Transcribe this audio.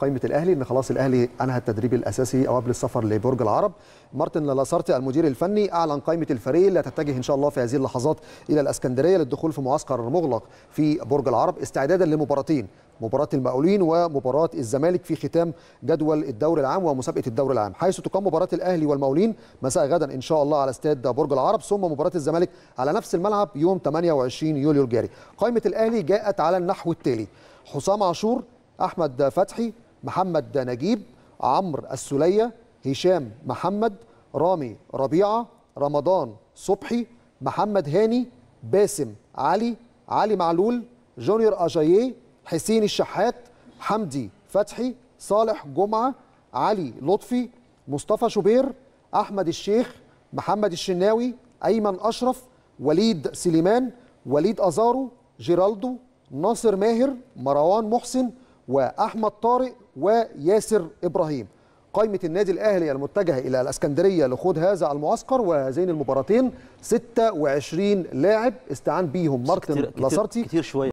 قائمه الاهلي ان خلاص الاهلي انهى التدريب الاساسي او قبل السفر لبرج العرب مارتن لاسارتي المدير الفني اعلن قائمه الفريق اللي هتتجه ان شاء الله في هذه اللحظات الى الاسكندريه للدخول في معسكر مغلق في برج العرب استعدادا لمباراتين مباراة المقاولين ومباراة الزمالك في ختام جدول الدوري العام ومسابقة الدوري العام حيث تقام مباراة الأهلي والمقاولين مساء غدا إن شاء الله على استاد برج العرب ثم مباراة الزمالك على نفس الملعب يوم 28 يوليو الجاري قائمة الأهلي جاءت على النحو التالي حسام عاشور أحمد فتحي محمد نجيب عمرو السليه هشام محمد رامي ربيعه رمضان صبحي محمد هاني باسم علي علي معلول جونيور اجاييه حسين الشحات حمدي فتحي صالح جمعه علي لطفي مصطفى شوبير احمد الشيخ محمد الشناوي ايمن اشرف وليد سليمان وليد ازارو جيرالدو ناصر ماهر مروان محسن واحمد طارق وياسر ابراهيم قائمة النادي الأهلي المتجه إلى الأسكندرية لخوض هذا المعسكر وهذين المباراتين 26 لاعب استعان بيهم مارتن لاسارتي